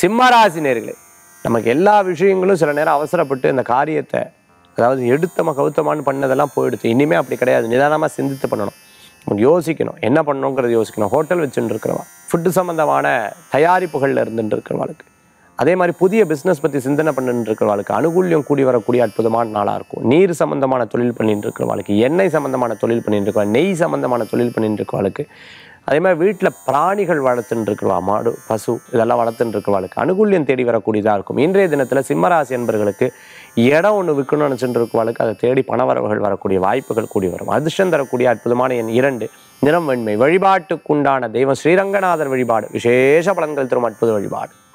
சிம்மராசினியர்களே நமக்கு எல்லா விஷயங்களும் சில நேரம் அவசரப்பட்டு இந்த காரியத்தை அதாவது எடுத்தமாக கவுத்தமானு பண்ணதெல்லாம் போயிடுச்சு இனிமே அப்படி கிடையாது நிதானமாக சிந்தித்து பண்ணணும் யோசிக்கணும் என்ன பண்ணணுங்கிறது யோசிக்கணும் ஹோட்டல் வச்சுட்டு இருக்கிறவா ஃபுட்டு சம்மந்தமான தயாரிப்புகளில் இருந்துட்டு இருக்கிறவாளுக்கு அதே மாதிரி புதிய பிஸ்னஸ் பற்றி சிந்தனை பண்ணிட்டு இருக்கிறவாளுக்கு அனுகூல்யம் கூடி வரக்கூடிய அற்புதமான நாளாக இருக்கும் நீர் சம்மந்தமான தொழில் பண்ணிட்டு இருக்கிறவாளுக்கு எண்ணெய் சம்மந்தமான தொழில் பண்ணிட்டு இருக்கவா நெய் சம்மந்தமான தொழில் பண்ணிட்டு இருக்கிறவாளுக்கு அதே மாதிரி வீட்டில் பிராணிகள் வளர்த்துன்னு இருக்கிறவா மாடு பசு இதெல்லாம் வளர்த்துன்னு இருக்கிறவாளுக்கு அனுகூல்யம் தேடி வரக்கூடியதாக இருக்கும் இன்றைய தினத்தில் சிம்மராசி என்பர்களுக்கு இடம் ஒன்று விற்கணும்னு நினச்சிட்டு இருக்கிறவாளுக்கு அதை தேடி பணவரவுகள் வரக்கூடிய வாய்ப்புகள் கூடி வரும் அதிர்ஷ்டம் தரக்கூடிய அற்புதமான என் இரண்டு நிறம் வெண்மை வழிபாட்டுக்குண்டான தெய்வம் ஸ்ரீரங்கநாதர் வழிபாடு விசேஷ பலன்கள் தரும் அற்புத வழிபாடு